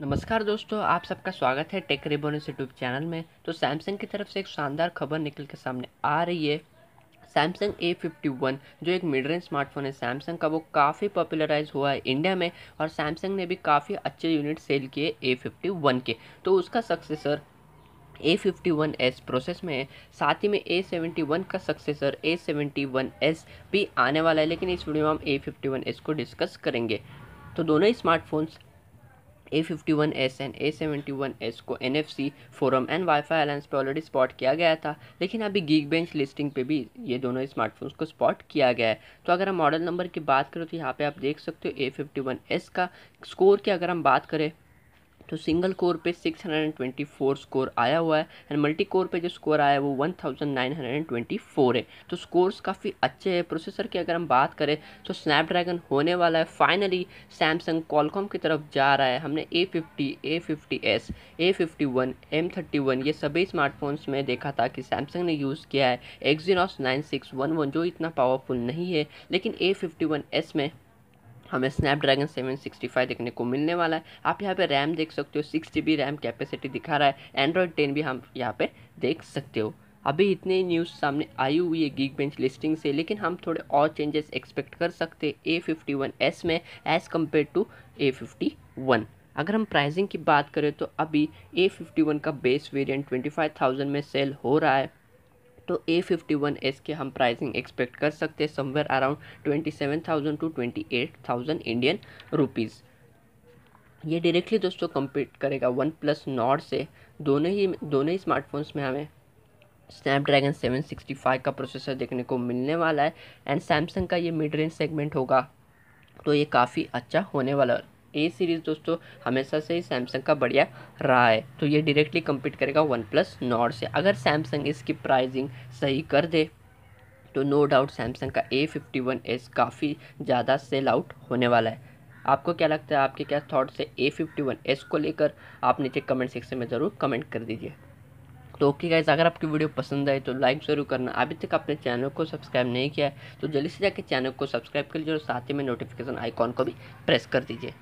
नमस्कार दोस्तों आप सबका स्वागत है टेक रिबोनस यूट्यूब चैनल में तो सैमसंग की तरफ से एक शानदार खबर निकल के सामने आ रही है सैमसंग ए फिफ्टी वन जो एक मिड रेंज स्मार्टफोन है सैमसंग का वो काफ़ी पॉपुलराइज हुआ है इंडिया में और सैमसंग ने भी काफ़ी अच्छे यूनिट सेल किए ए फिफ्टी वन के तो उसका successor A fifty one S process में है साथ ही में ए सेवेंटी वन का successor A seventy one S भी आने वाला है लेकिन इस वीडियो में हम ए फिफ्टी वन एस को डिस्कस करेंगे तो दोनों ही smartphones A fifty one S and A seventy one S को N F C forum and wifi alliance पर ऑलरेडी स्पॉट किया गया था लेकिन अभी गीक बेंच लिस्टिंग पे भी ये दोनों स्मार्टफोन्स को स्पॉट किया गया है तो अगर हम मॉडल नंबर की बात करें तो यहाँ पे आप देख सकते हो ए फिफ्टी वन एस का स्कोर की अगर हम बात करें तो सिंगल कोर पे 624 स्कोर आया हुआ है एंड मल्टी कोर पे जो स्कोर आया है वो 1924 है तो स्कोर्स काफ़ी अच्छे हैं प्रोसेसर की अगर हम बात करें तो स्नैपड्रैगन होने वाला है फाइनली सैमसंग कॉलकॉम की तरफ जा रहा है हमने A fifty A fifty S A fifty one M thirty one ये सभी स्मार्टफोन्स में देखा था कि सैमसंग ने यूज़ किया है Exynos nine six one one जो इतना पावरफुल नहीं है लेकिन ए फिफ्टी वन एस में हमें स्नैपड्रैगन 765 देखने को मिलने वाला है आप यहाँ पे रैम देख सकते हो सिक्स जी रैम कैपेसिटी दिखा रहा है एंड्रॉयड टेन भी हम यहाँ पे देख सकते हो अभी इतने न्यूज़ सामने आई हुई है गीक बेंच लिस्टिंग से लेकिन हम थोड़े और चेंजेस एक्सपेक्ट कर सकते ए फिफ्टी वन एस में as compare to A fifty one अगर हम प्राइजिंग की बात करें तो अभी ए फिफ्टी वन का base variant twenty five thousand में सेल हो रहा है तो ए फिफ्टी वन एस के हम प्राइसिंग एक्सपेक्ट कर सकते हैं somewhere around twenty seven thousand to twenty eight thousand Indian rupees ये डायरेक्टली दोस्तों कंपीट करेगा वन प्लस नॉट से दोनों ही दोनों ही स्मार्टफोन्स में हमें स्नैपड्रैगन सेवन सिक्सटी फाइव का प्रोसेसर देखने को मिलने वाला है एंड सैमसंग का ये मिड रेंज सेगमेंट होगा तो ये काफ़ी अच्छा होने वाला है ए सीरीज़ दोस्तों हमेशा से ही सैमसंग का बढ़िया रहा है तो ये डायरेक्टली कम्पीट करेगा वन प्लस नॉट से अगर सैमसंग इसकी प्राइजिंग सही कर दे तो नो डाउट सैमसंग का ए फिफ्टी वन एस काफ़ी ज़्यादा सेल आउट होने वाला है आपको क्या लगता है आपके क्या थाट्स है ए फिफ्टी वन एस को लेकर आप नीचे कमेंट सेक्शन में ज़रूर कमेंट कर दीजिए तो ओके गाइज अगर आपकी वीडियो पसंद आए तो लाइक ज़रूर करना अभी तक आपने चैनल को सब्सक्राइब नहीं किया है तो जल्दी से जाके चैनल को सब्सक्राइब कर लीजिए और साथ ही में नोटिफिकेशन आइकॉन को भी प्रेस कर दीजिए